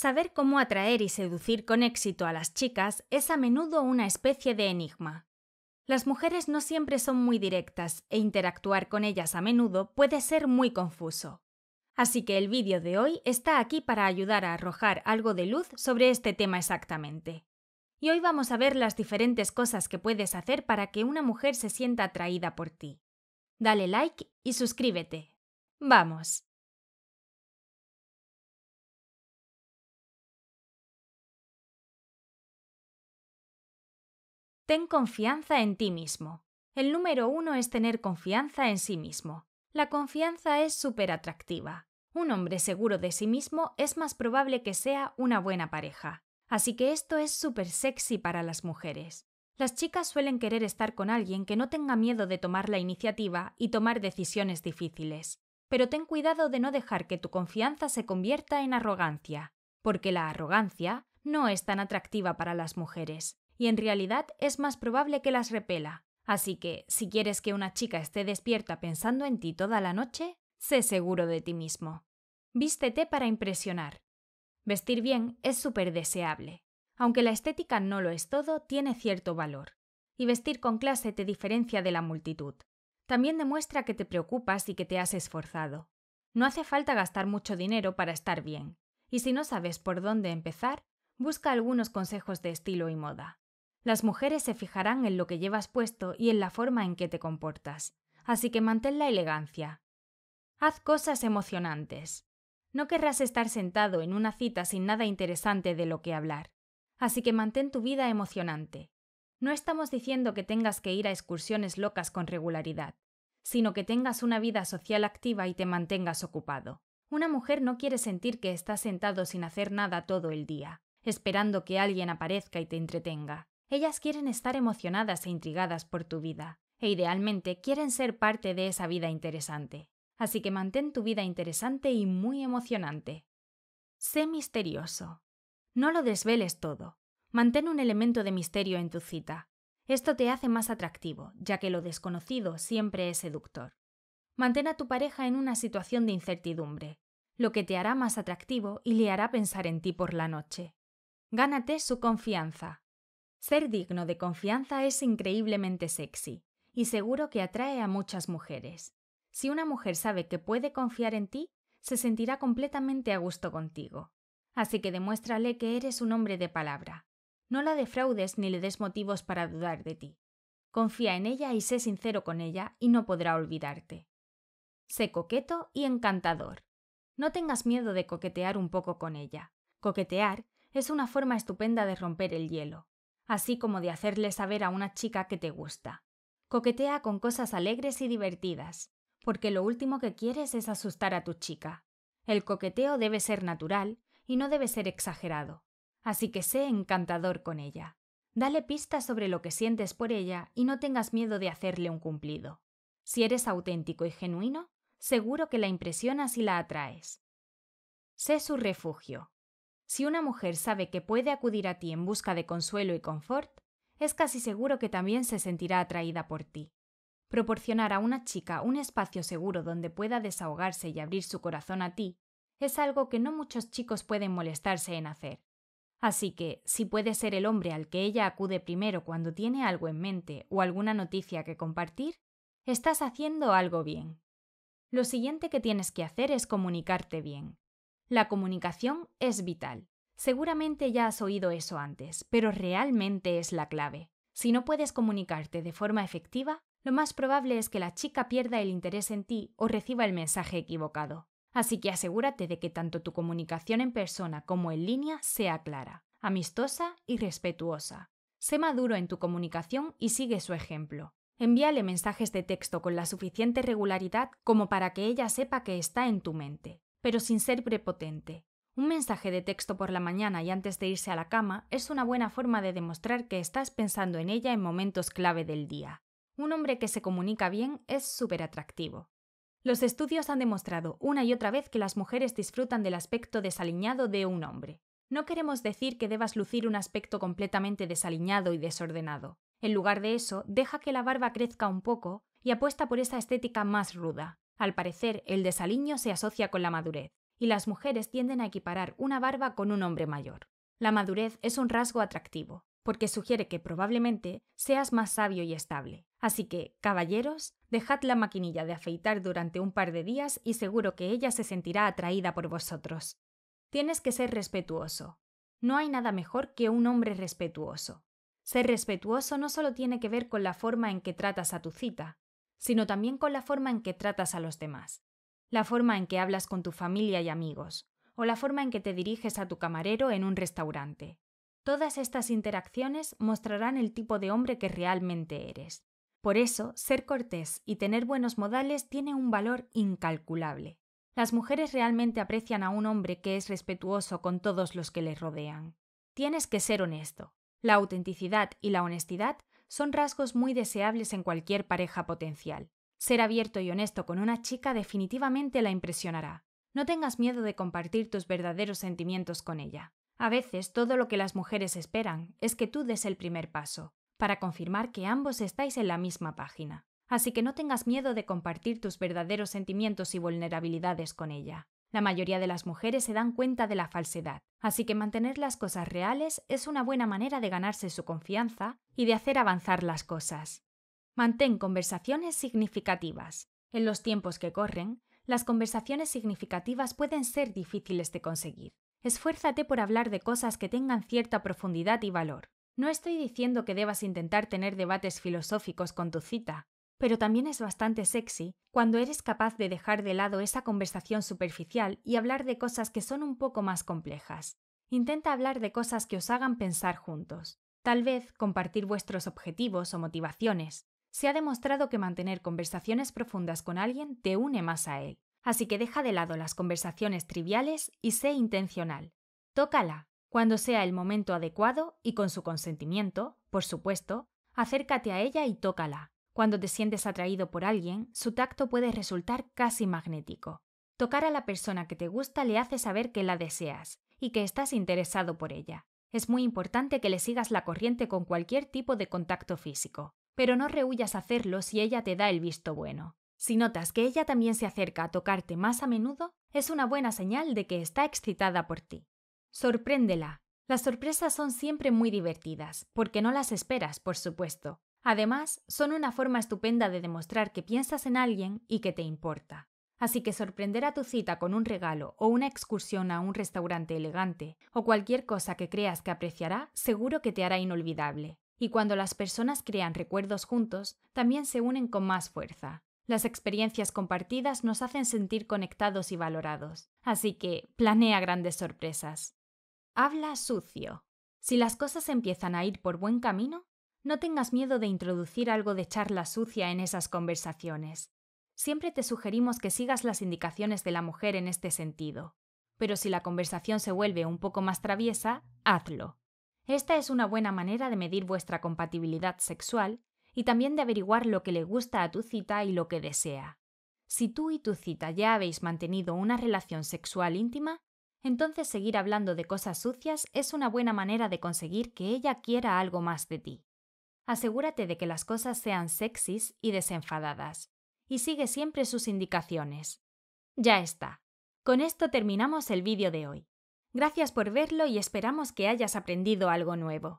Saber cómo atraer y seducir con éxito a las chicas es a menudo una especie de enigma. Las mujeres no siempre son muy directas e interactuar con ellas a menudo puede ser muy confuso. Así que el vídeo de hoy está aquí para ayudar a arrojar algo de luz sobre este tema exactamente. Y hoy vamos a ver las diferentes cosas que puedes hacer para que una mujer se sienta atraída por ti. Dale like y suscríbete. ¡Vamos! Ten confianza en ti mismo. El número uno es tener confianza en sí mismo. La confianza es súper atractiva. Un hombre seguro de sí mismo es más probable que sea una buena pareja. Así que esto es súper sexy para las mujeres. Las chicas suelen querer estar con alguien que no tenga miedo de tomar la iniciativa y tomar decisiones difíciles. Pero ten cuidado de no dejar que tu confianza se convierta en arrogancia, porque la arrogancia no es tan atractiva para las mujeres y en realidad es más probable que las repela. Así que, si quieres que una chica esté despierta pensando en ti toda la noche, sé seguro de ti mismo. Vístete para impresionar. Vestir bien es súper deseable. Aunque la estética no lo es todo, tiene cierto valor. Y vestir con clase te diferencia de la multitud. También demuestra que te preocupas y que te has esforzado. No hace falta gastar mucho dinero para estar bien. Y si no sabes por dónde empezar, busca algunos consejos de estilo y moda. Las mujeres se fijarán en lo que llevas puesto y en la forma en que te comportas, así que mantén la elegancia. Haz cosas emocionantes. No querrás estar sentado en una cita sin nada interesante de lo que hablar, así que mantén tu vida emocionante. No estamos diciendo que tengas que ir a excursiones locas con regularidad, sino que tengas una vida social activa y te mantengas ocupado. Una mujer no quiere sentir que estás sentado sin hacer nada todo el día, esperando que alguien aparezca y te entretenga. Ellas quieren estar emocionadas e intrigadas por tu vida, e idealmente quieren ser parte de esa vida interesante. Así que mantén tu vida interesante y muy emocionante. Sé misterioso. No lo desveles todo. Mantén un elemento de misterio en tu cita. Esto te hace más atractivo, ya que lo desconocido siempre es seductor. Mantén a tu pareja en una situación de incertidumbre, lo que te hará más atractivo y le hará pensar en ti por la noche. Gánate su confianza. Ser digno de confianza es increíblemente sexy, y seguro que atrae a muchas mujeres. Si una mujer sabe que puede confiar en ti, se sentirá completamente a gusto contigo. Así que demuéstrale que eres un hombre de palabra. No la defraudes ni le des motivos para dudar de ti. Confía en ella y sé sincero con ella y no podrá olvidarte. Sé coqueto y encantador. No tengas miedo de coquetear un poco con ella. Coquetear es una forma estupenda de romper el hielo así como de hacerle saber a una chica que te gusta. Coquetea con cosas alegres y divertidas, porque lo último que quieres es asustar a tu chica. El coqueteo debe ser natural y no debe ser exagerado, así que sé encantador con ella. Dale pistas sobre lo que sientes por ella y no tengas miedo de hacerle un cumplido. Si eres auténtico y genuino, seguro que la impresionas y la atraes. Sé su refugio. Si una mujer sabe que puede acudir a ti en busca de consuelo y confort, es casi seguro que también se sentirá atraída por ti. Proporcionar a una chica un espacio seguro donde pueda desahogarse y abrir su corazón a ti es algo que no muchos chicos pueden molestarse en hacer. Así que, si puede ser el hombre al que ella acude primero cuando tiene algo en mente o alguna noticia que compartir, estás haciendo algo bien. Lo siguiente que tienes que hacer es comunicarte bien, la comunicación es vital. Seguramente ya has oído eso antes, pero realmente es la clave. Si no puedes comunicarte de forma efectiva, lo más probable es que la chica pierda el interés en ti o reciba el mensaje equivocado. Así que asegúrate de que tanto tu comunicación en persona como en línea sea clara, amistosa y respetuosa. Sé maduro en tu comunicación y sigue su ejemplo. Envíale mensajes de texto con la suficiente regularidad como para que ella sepa que está en tu mente pero sin ser prepotente. Un mensaje de texto por la mañana y antes de irse a la cama es una buena forma de demostrar que estás pensando en ella en momentos clave del día. Un hombre que se comunica bien es súper atractivo. Los estudios han demostrado una y otra vez que las mujeres disfrutan del aspecto desaliñado de un hombre. No queremos decir que debas lucir un aspecto completamente desaliñado y desordenado. En lugar de eso, deja que la barba crezca un poco y apuesta por esa estética más ruda. Al parecer, el desaliño se asocia con la madurez, y las mujeres tienden a equiparar una barba con un hombre mayor. La madurez es un rasgo atractivo, porque sugiere que probablemente seas más sabio y estable. Así que, caballeros, dejad la maquinilla de afeitar durante un par de días y seguro que ella se sentirá atraída por vosotros. Tienes que ser respetuoso. No hay nada mejor que un hombre respetuoso. Ser respetuoso no solo tiene que ver con la forma en que tratas a tu cita, sino también con la forma en que tratas a los demás, la forma en que hablas con tu familia y amigos, o la forma en que te diriges a tu camarero en un restaurante. Todas estas interacciones mostrarán el tipo de hombre que realmente eres. Por eso, ser cortés y tener buenos modales tiene un valor incalculable. Las mujeres realmente aprecian a un hombre que es respetuoso con todos los que le rodean. Tienes que ser honesto. La autenticidad y la honestidad son rasgos muy deseables en cualquier pareja potencial. Ser abierto y honesto con una chica definitivamente la impresionará. No tengas miedo de compartir tus verdaderos sentimientos con ella. A veces todo lo que las mujeres esperan es que tú des el primer paso, para confirmar que ambos estáis en la misma página. Así que no tengas miedo de compartir tus verdaderos sentimientos y vulnerabilidades con ella. La mayoría de las mujeres se dan cuenta de la falsedad, así que mantener las cosas reales es una buena manera de ganarse su confianza y de hacer avanzar las cosas. Mantén conversaciones significativas. En los tiempos que corren, las conversaciones significativas pueden ser difíciles de conseguir. Esfuérzate por hablar de cosas que tengan cierta profundidad y valor. No estoy diciendo que debas intentar tener debates filosóficos con tu cita, pero también es bastante sexy cuando eres capaz de dejar de lado esa conversación superficial y hablar de cosas que son un poco más complejas. Intenta hablar de cosas que os hagan pensar juntos. Tal vez compartir vuestros objetivos o motivaciones. Se ha demostrado que mantener conversaciones profundas con alguien te une más a él. Así que deja de lado las conversaciones triviales y sé intencional. Tócala, cuando sea el momento adecuado y con su consentimiento, por supuesto, acércate a ella y tócala. Cuando te sientes atraído por alguien, su tacto puede resultar casi magnético. Tocar a la persona que te gusta le hace saber que la deseas y que estás interesado por ella. Es muy importante que le sigas la corriente con cualquier tipo de contacto físico, pero no rehuyas hacerlo si ella te da el visto bueno. Si notas que ella también se acerca a tocarte más a menudo, es una buena señal de que está excitada por ti. Sorpréndela. Las sorpresas son siempre muy divertidas, porque no las esperas, por supuesto, Además, son una forma estupenda de demostrar que piensas en alguien y que te importa. Así que sorprender a tu cita con un regalo o una excursión a un restaurante elegante o cualquier cosa que creas que apreciará seguro que te hará inolvidable. Y cuando las personas crean recuerdos juntos, también se unen con más fuerza. Las experiencias compartidas nos hacen sentir conectados y valorados. Así que planea grandes sorpresas. Habla sucio. Si las cosas empiezan a ir por buen camino, no tengas miedo de introducir algo de charla sucia en esas conversaciones. Siempre te sugerimos que sigas las indicaciones de la mujer en este sentido. Pero si la conversación se vuelve un poco más traviesa, hazlo. Esta es una buena manera de medir vuestra compatibilidad sexual y también de averiguar lo que le gusta a tu cita y lo que desea. Si tú y tu cita ya habéis mantenido una relación sexual íntima, entonces seguir hablando de cosas sucias es una buena manera de conseguir que ella quiera algo más de ti asegúrate de que las cosas sean sexys y desenfadadas, y sigue siempre sus indicaciones. Ya está. Con esto terminamos el vídeo de hoy. Gracias por verlo y esperamos que hayas aprendido algo nuevo.